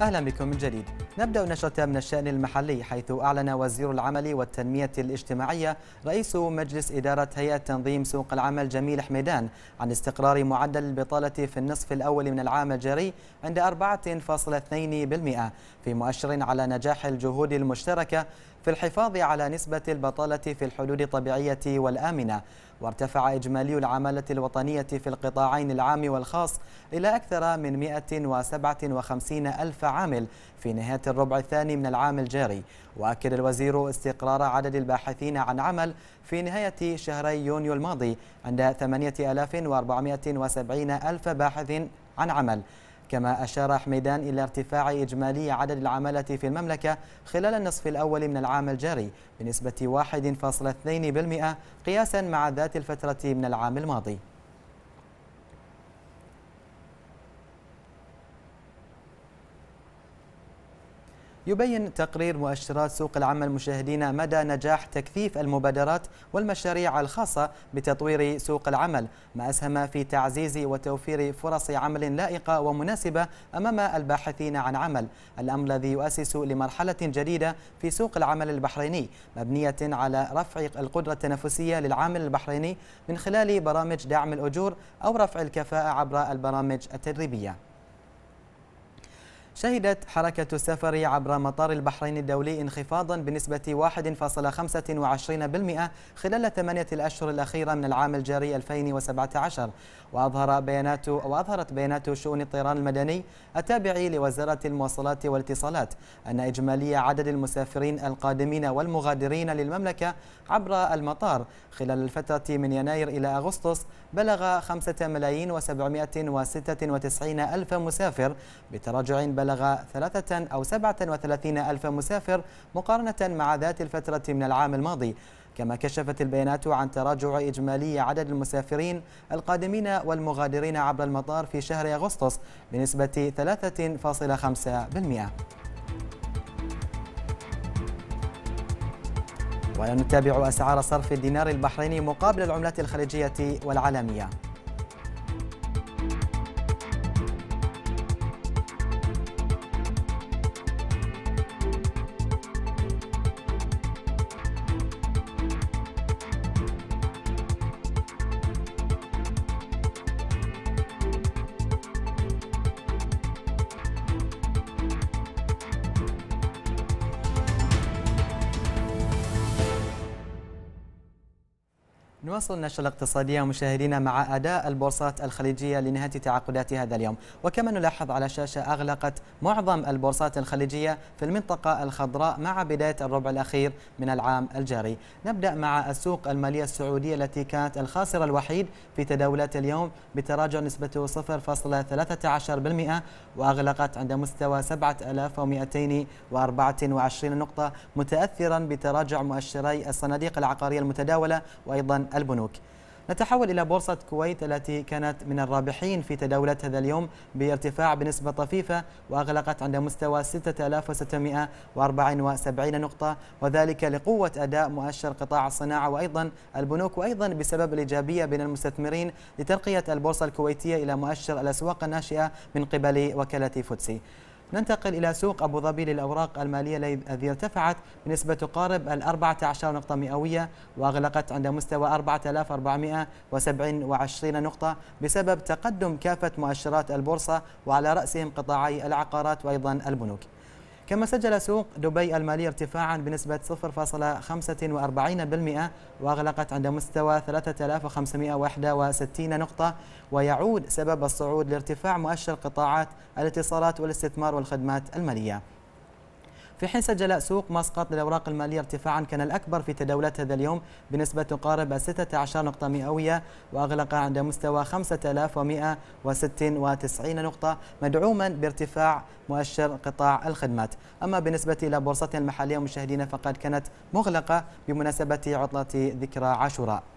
أهلا بكم من جديد نبدأ نشرة من الشأن المحلي حيث أعلن وزير العمل والتنمية الاجتماعية رئيس مجلس إدارة هيئة تنظيم سوق العمل جميل حميدان عن استقرار معدل البطالة في النصف الأول من العام الجاري عند 4.2% في مؤشر على نجاح الجهود المشتركة في الحفاظ على نسبة البطالة في الحدود الطبيعية والآمنة وارتفع إجمالي العمالة الوطنية في القطاعين العام والخاص إلى أكثر من 157 ألف عامل في نهاية الربع الثاني من العام الجاري وأكد الوزير استقرار عدد الباحثين عن عمل في نهاية شهري يونيو الماضي عند 8470 ألف باحث عن عمل كما أشار حميدان إلى ارتفاع إجمالي عدد العمالة في المملكة خلال النصف الأول من العام الجاري بنسبة 1.2% قياسا مع ذات الفترة من العام الماضي يبين تقرير مؤشرات سوق العمل مشاهدينا مدى نجاح تكثيف المبادرات والمشاريع الخاصة بتطوير سوق العمل ما أسهم في تعزيز وتوفير فرص عمل لائقة ومناسبة أمام الباحثين عن عمل الأمر الذي يؤسس لمرحلة جديدة في سوق العمل البحريني مبنية على رفع القدرة التنافسية للعامل البحريني من خلال برامج دعم الأجور أو رفع الكفاءة عبر البرامج التدريبية شهدت حركة السفر عبر مطار البحرين الدولي انخفاضا بنسبة 1.25% خلال ثمانية الأشهر الأخيرة من العام الجاري 2017 وأظهر بيانات وأظهرت بيانات شؤون الطيران المدني التابع لوزارة المواصلات والاتصالات أن إجمالي عدد المسافرين القادمين والمغادرين للمملكة عبر المطار خلال الفترة من يناير إلى أغسطس بلغ 5 ملايين و796 ألف مسافر بتراجع بل بلغ 3 أو 37 ألف مسافر مقارنة مع ذات الفترة من العام الماضي كما كشفت البيانات عن تراجع إجمالي عدد المسافرين القادمين والمغادرين عبر المطار في شهر أغسطس بنسبة 3.5% ونتابع أسعار صرف الدينار البحريني مقابل العملات الخليجية والعالمية نواصل النشرة الاقتصادية مشاهدينا مع أداء البورصات الخليجية لنهاية تعاقدات هذا اليوم وكما نلاحظ على شاشة أغلقت معظم البورصات الخليجية في المنطقة الخضراء مع بداية الربع الأخير من العام الجاري نبدأ مع السوق المالية السعودية التي كانت الخاسرة الوحيد في تداولات اليوم بتراجع نسبته 0.13% وأغلقت عند مستوى 7224 نقطة متأثرا بتراجع مؤشري الصناديق العقارية المتداولة وأيضا البنوك نتحول إلى بورصة كويت التي كانت من الرابحين في تداولة هذا اليوم بارتفاع بنسبة طفيفة وأغلقت عند مستوى 6674 نقطة وذلك لقوة أداء مؤشر قطاع الصناعة وأيضا البنوك وأيضا بسبب الإيجابية بين المستثمرين لترقية البورصة الكويتية إلى مؤشر الأسواق الناشئة من قبل وكالة فوتسي ننتقل إلى سوق أبو ظبي للأوراق المالية الذي ارتفعت بنسبة تقارب الأربعة عشر نقطة مئوية وأغلقت عند مستوى 4427 نقطة بسبب تقدم كافة مؤشرات البورصة وعلى رأسهم قطاعي العقارات وأيضا البنوك كما سجل سوق دبي المالي ارتفاعا بنسبة 0.45% وأغلقت عند مستوى 3561 نقطة ويعود سبب الصعود لارتفاع مؤشر قطاعات الاتصالات والاستثمار والخدمات المالية في حين سجل سوق مسقط للأوراق المالية ارتفاعا كان الأكبر في تداولات هذا اليوم بنسبة تقارب 16 نقطة مئوية وأغلق عند مستوى 5196 نقطة مدعوما بارتفاع مؤشر قطاع الخدمات أما بالنسبة إلى بورصتنا المحلية مشاهدينا فقد كانت مغلقة بمناسبة عطلة ذكرى عاشوراء